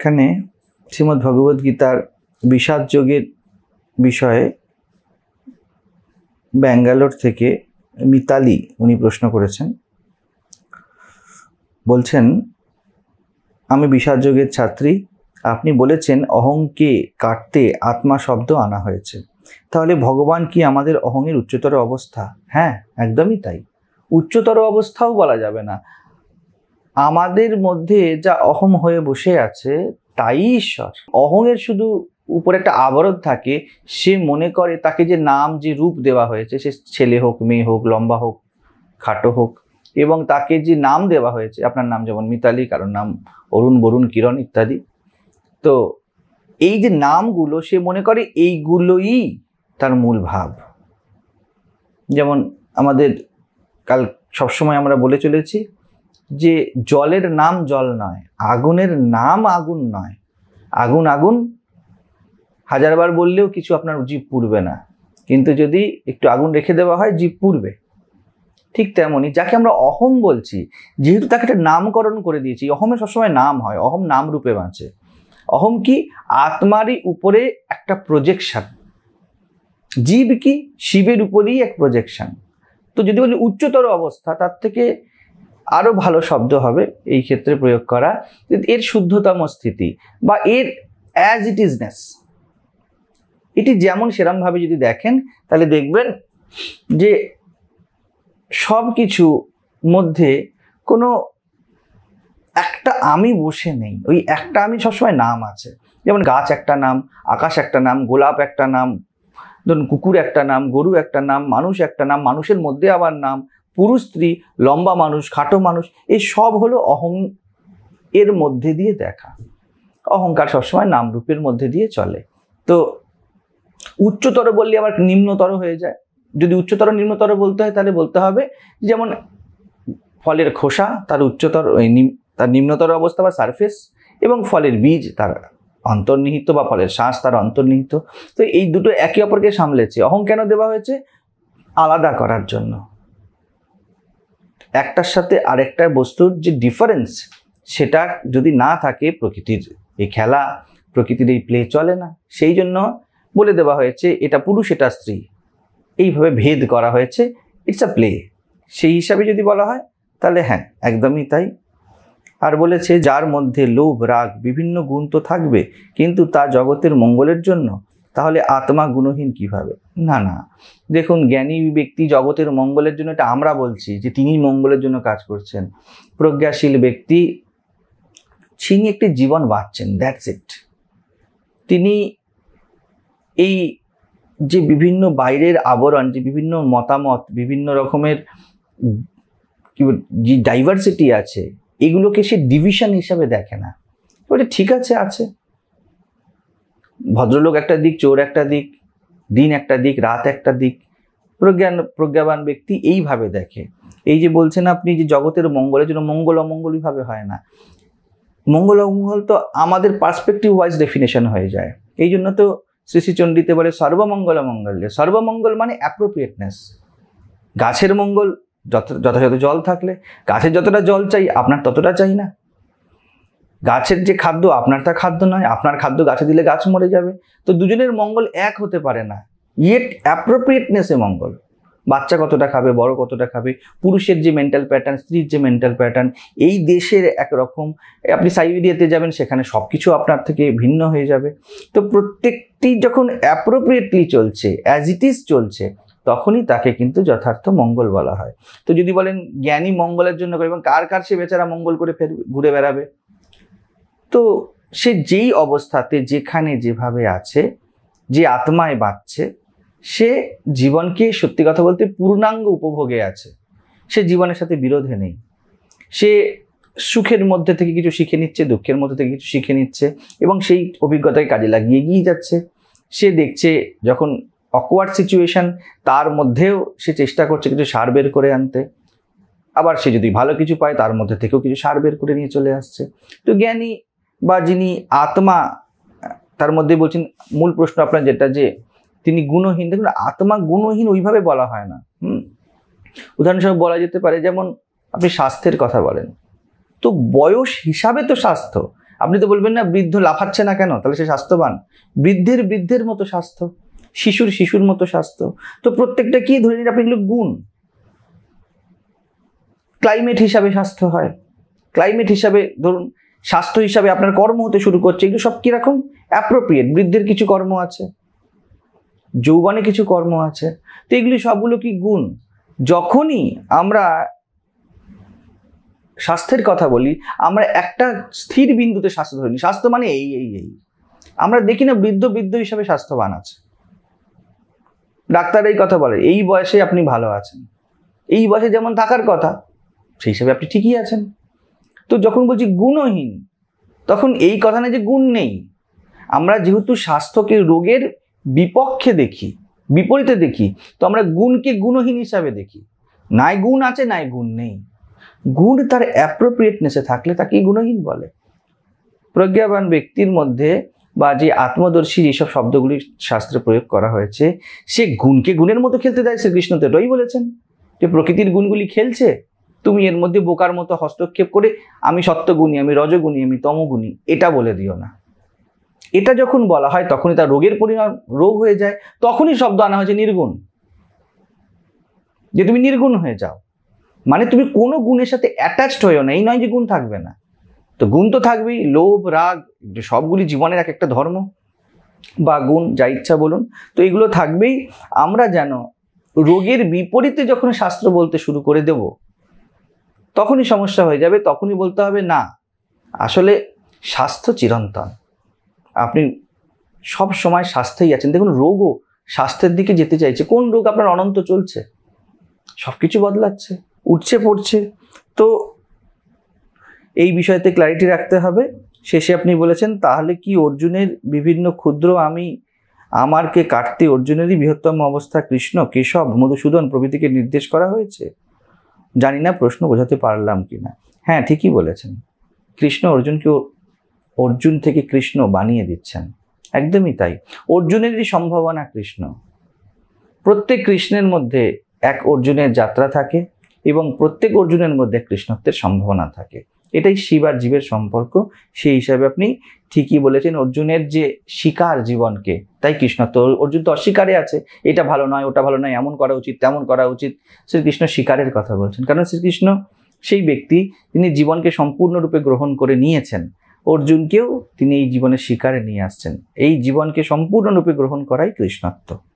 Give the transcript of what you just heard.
এখানে শ্রীমদ্ গীতার বিষাদ যোগের বিষয়ে ব্যাঙ্গালোর থেকে মিতালি উনি প্রশ্ন করেছেন বলছেন আমি বিষাদ যোগের ছাত্রী আপনি বলেছেন অহংকে কাটতে আত্মা শব্দ আনা হয়েছে তাহলে ভগবান কি আমাদের অহংয়ের উচ্চতর অবস্থা হ্যাঁ একদমই তাই উচ্চতর অবস্থাও বলা যাবে না আমাদের মধ্যে যা অহম হয়ে বসে আছে তাই ঈশ্বর অহংয়ের শুধু উপরে একটা আবরণ থাকে সে মনে করে তাকে যে নাম যে রূপ দেওয়া হয়েছে সে ছেলে হোক মেয়ে হোক লম্বা হোক খাটো হোক এবং তাকে যে নাম দেওয়া হয়েছে আপনার নাম যেমন মিতালি কারোর নাম অরুণ বরুণ কিরণ ইত্যাদি তো এই যে নামগুলো সে মনে করে এইগুলোই তার মূল ভাব যেমন আমাদের কাল সবসময় আমরা বলে চলেছি যে জলের নাম জল নয় আগুনের নাম আগুন নয় আগুন আগুন হাজারবার বললেও কিছু আপনার জীব পুড়বে না কিন্তু যদি একটু আগুন রেখে দেওয়া হয় জীব পুড়বে ঠিক তেমনই যাকে আমরা অহম বলছি যেহেতু তাকে একটা নামকরণ করে দিয়েছি অহমে সবসময় নাম হয় অহম নাম রূপে বাঁচে অহম কি আত্মারই উপরে একটা প্রজেকশান জীব কি শিবের উপরেই এক প্রজেকশন তো যদি বলি উচ্চতর অবস্থা তার থেকে আরও ভালো শব্দ হবে এই ক্ষেত্রে প্রয়োগ করা এর শুদ্ধতম স্থিতি বা এর অ্যাজ ইট ইজনেস এটি যেমন সেরমভাবে যদি দেখেন তাহলে দেখবেন যে সব কিছু মধ্যে কোনো একটা আমি বসে নেই ওই একটা আমি সবসময় নাম আছে যেমন গাছ একটা নাম আকাশ একটা নাম গোলাপ একটা নাম ধরুন কুকুর একটা নাম গরু একটা নাম মানুষ একটা নাম মানুষের মধ্যে আবার নাম পুরুষ স্ত্রী লম্বা মানুষ খাটো মানুষ এই সব হলো অহং এর মধ্যে দিয়ে দেখা অহংকার সবসময় নামরূপের মধ্যে দিয়ে চলে তো উচ্চতর বললে আবার নিম্নতর হয়ে যায় যদি উচ্চতর নিম্নতর বলতে হয় তাহলে বলতে হবে যেমন ফলের খোসা তার উচ্চতর তার নিম্নতর অবস্থা বা সারফেস এবং ফলের বীজ তার অন্তর্নিহিত বা ফলের শ্বাস তার অন্তর্নিহিত তো এই দুটো একে অপরকে সামলেছে অহং কেন দেওয়া হয়েছে আলাদা করার জন্য একটার সাথে আরেকটা বস্তুর যে ডিফারেন্স সেটা যদি না থাকে প্রকৃতির এই খেলা প্রকৃতির এই প্লে চলে না সেই জন্য বলে দেওয়া হয়েছে এটা পুরুষ এটা স্ত্রী এইভাবে ভেদ করা হয়েছে ইটস আ প্লে সেই হিসাবে যদি বলা হয় তাহলে হ্যাঁ একদমই তাই আর বলেছে যার মধ্যে লোভ রাগ বিভিন্ন গুণ তো থাকবে কিন্তু তা জগতের মঙ্গলের জন্য তাহলে আত্মা গুণহীন কীভাবে না না দেখুন জ্ঞানী ব্যক্তি জগতের মঙ্গলের জন্য এটা আমরা বলছি যে তিনি মঙ্গলের জন্য কাজ করছেন প্রজ্ঞাশীল ব্যক্তি ছিনি একটি জীবন বাঁচছেন দ্যাটস ইট তিনি এই যে বিভিন্ন বাইরের আবরণ যে বিভিন্ন মতামত বিভিন্ন রকমের যে ডাইভার্সিটি আছে এগুলোকে সে ডিভিশন হিসাবে দেখে না ওটা ঠিক আছে আছে ভদ্রলোক একটা দিক চোর একটা দিক দিন একটা দিক রাত একটা দিক প্রজ্ঞান প্রজ্ঞাবান ব্যক্তি এইভাবে দেখে এই যে বলছেন আপনি যে জগতের মঙ্গলের জন্য মঙ্গল অমঙ্গলইভাবে হয় না মঙ্গল অমঙ্গল তো আমাদের পার্সপেক্টিভ ওয়াইজ ডেফিনেশন হয়ে যায় এই জন্য তো শ্রী শ্রীচণ্ডীতে বলে সর্বমঙ্গল মঙ্গল্য সর্বমঙ্গল মানে অ্যাপ্রোপ্রিয়েটনেস গাছের মঙ্গল যত যথাযথ জল থাকলে গাছের যতটা জল চাই আপনার ততটা চাই না গাছের যে খাদ্য আপনার তা খাদ্য নয় আপনার খাদ্য গাছে দিলে গাছ মরে যাবে তো দুজনের মঙ্গল এক হতে পারে না ইয়েট অ্যাপ্রোপ্রিয়েটনেসে মঙ্গল বাচ্চা কতটা খাবে বড় কতটা খাবে পুরুষের যে মেন্টাল প্যাটার্ন স্ত্রীর যে মেন্টাল প্যাটার্ন এই দেশের একরকম আপনি সাইবেরিয়াতে যাবেন সেখানে সব কিছু আপনার থেকে ভিন্ন হয়ে যাবে তো প্রত্যেকটি যখন অ্যাপ্রোপ্রিয়েটলি চলছে অ্যাজ ইট ইজ চলছে তখনই তাকে কিন্তু যথার্থ মঙ্গল বলা হয় তো যদি বলেন জ্ঞানী মঙ্গলের জন্য করে এবং কার কার সে বেচারা মঙ্গল করে ফের ঘুরে বেড়াবে তো সে যেই অবস্থাতে যেখানে যেভাবে আছে যে আত্মায় বাঁচছে সে জীবনকে সত্যি কথা বলতে পূর্ণাঙ্গ উপভোগে আছে সে জীবনের সাথে বিরোধে নেই সে সুখের মধ্যে থেকে কিছু শিখে নিচ্ছে দুঃখের মধ্যে থেকে কিছু শিখে নিচ্ছে এবং সেই অভিজ্ঞতাকে কাজে লাগিয়ে এগিয়ে যাচ্ছে সে দেখছে যখন অকওয়ার্ড সিচুয়েশান তার মধ্যেও সে চেষ্টা করছে কিছু সার বের করে আনতে আবার সে যদি ভালো কিছু পায় তার মধ্যে থেকেও কিছু সার বের করে নিয়ে চলে আসছে তো জ্ঞানী বা যিনি আত্মা তার মধ্যে বলছেন মূল প্রশ্ন আপনার যেটা যে তিনি গুণহীন দেখুন আত্মা গুণহীন ওইভাবে বলা হয় না হুম উদাহরণস্বরূপ বলা যেতে পারে যেমন আপনি স্বাস্থ্যের কথা বলেন তো বয়স হিসাবে তো স্বাস্থ্য আপনি তো বলবেন না বৃদ্ধ লাফাচ্ছে না কেন তাহলে সে স্বাস্থ্যবান বৃদ্ধের বৃদ্ধের মতো স্বাস্থ্য শিশুর শিশুর মতো স্বাস্থ্য তো প্রত্যেকটা কি ধরে নিন আপনি এগুলো গুণ ক্লাইমেট হিসাবে স্বাস্থ্য হয় ক্লাইমেট হিসাবে ধরুন স্বাস্থ্য হিসাবে আপনার কর্ম হতে শুরু করছে এগুলো সব কীরকম অ্যাপ্রোপ্রিয়েট বৃদ্ধের কিছু কর্ম আছে যৌবনে কিছু কর্ম আছে তো এগুলি সবগুলো কি গুণ যখনই আমরা স্বাস্থ্যের কথা বলি আমরা একটা স্থির বিন্দুতে স্বাস্থ্য ধরি স্বাস্থ্য মানে এই এই এই আমরা দেখি না বৃদ্ধ বৃদ্ধ হিসাবে স্বাস্থ্যবান আছে ডাক্তার এই কথা বলে এই বয়সে আপনি ভালো আছেন এই বয়সে যেমন থাকার কথা সেই হিসাবে আপনি ঠিকই আছেন তো যখন বলছি গুণহীন তখন এই কথা না যে গুণ নেই আমরা যেহেতু স্বাস্থ্যকে রোগের বিপক্ষে দেখি বিপরীতে দেখি তো আমরা গুণকে গুণহীন হিসাবে দেখি নাই গুণ আছে নাই গুণ নেই গুণ তার অ্যাপ্রোপ্রিয়েটনেসে থাকলে তাকেই গুণহীন বলে প্রজ্ঞাবান ব্যক্তির মধ্যে বা যে আত্মদর্শী যেসব শব্দগুলি শাস্ত্রে প্রয়োগ করা হয়েছে সে গুণকে গুণের মতো খেলতে দেয় শ্রীকৃষ্ণ তো এটাই বলেছেন যে প্রকৃতির গুণগুলি খেলছে তুমি এর মধ্যে বোকার মতো হস্তক্ষেপ করে আমি সত্যগুণী আমি রজগুণী আমি তমগুণী এটা বলে দিও না এটা যখন বলা হয় তখনই তার রোগের পরিণাম রোগ হয়ে যায় তখনই শব্দ আনা হয়েছে নির্গুণ যে তুমি নির্গুণ হয়ে যাও মানে তুমি কোনো গুণের সাথে অ্যাটাচড হয়েও না এই নয় যে গুণ থাকবে না তো গুণ তো থাকবেই লোভ রাগ সবগুলি জীবনের এক একটা ধর্ম বা গুণ যা ইচ্ছা বলুন তো এগুলো থাকবেই আমরা যেন রোগের বিপরীতে যখন শাস্ত্র বলতে শুরু করে দেবো তখনই সমস্যা হয়ে যাবে তখনই বলতে হবে না আসলে স্বাস্থ্য চিরন্তন আপনি সব সময় স্বাস্থ্যেই আছেন দেখুন রোগও স্বাস্থ্যের দিকে যেতে চাইছে কোন রোগ আপনার অনন্ত চলছে সব কিছু বদলাচ্ছে উঠছে পড়ছে তো এই বিষয়তে ক্ল্যারিটি রাখতে হবে শেষে আপনি বলেছেন তাহলে কি অর্জুনের বিভিন্ন ক্ষুদ্র আমি আমারকে কাটতে অর্জুনেরই বৃহত্তম অবস্থা কৃষ্ণ কেশব মধুসূদন প্রভৃতিকে নির্দেশ করা হয়েছে জানি না প্রশ্ন বোঝাতে পারলাম কি না হ্যাঁ ঠিকই বলেছেন কৃষ্ণ অর্জুনকে অর্জুন থেকে কৃষ্ণ বানিয়ে দিচ্ছেন একদমই তাই অর্জুনেরই সম্ভাবনা কৃষ্ণ প্রত্যেক কৃষ্ণের মধ্যে এক অর্জুনের যাত্রা থাকে এবং প্রত্যেক অর্জুনের মধ্যে কৃষ্ণত্বের সম্ভাবনা থাকে এটাই শিব আর জীবের সম্পর্ক সেই হিসাবে আপনি ঠিকই বলেছেন অর্জুনের যে শিকার জীবনকে তাই কৃষ্ণ তো অর্জুন তো অস্বীকারে আছে এটা ভালো নয় ওটা ভালো নয় এমন করা উচিত তেমন করা উচিত শ্রীকৃষ্ণ শিকারের কথা বলছেন কারণ শ্রীকৃষ্ণ সেই ব্যক্তি তিনি জীবনকে সম্পূর্ণরূপে গ্রহণ করে নিয়েছেন অর্জুনকেও তিনি এই জীবনের শিকারে নিয়ে আসছেন এই জীবনকে সম্পূর্ণরূপে গ্রহণ করাই কৃষ্ণত্ব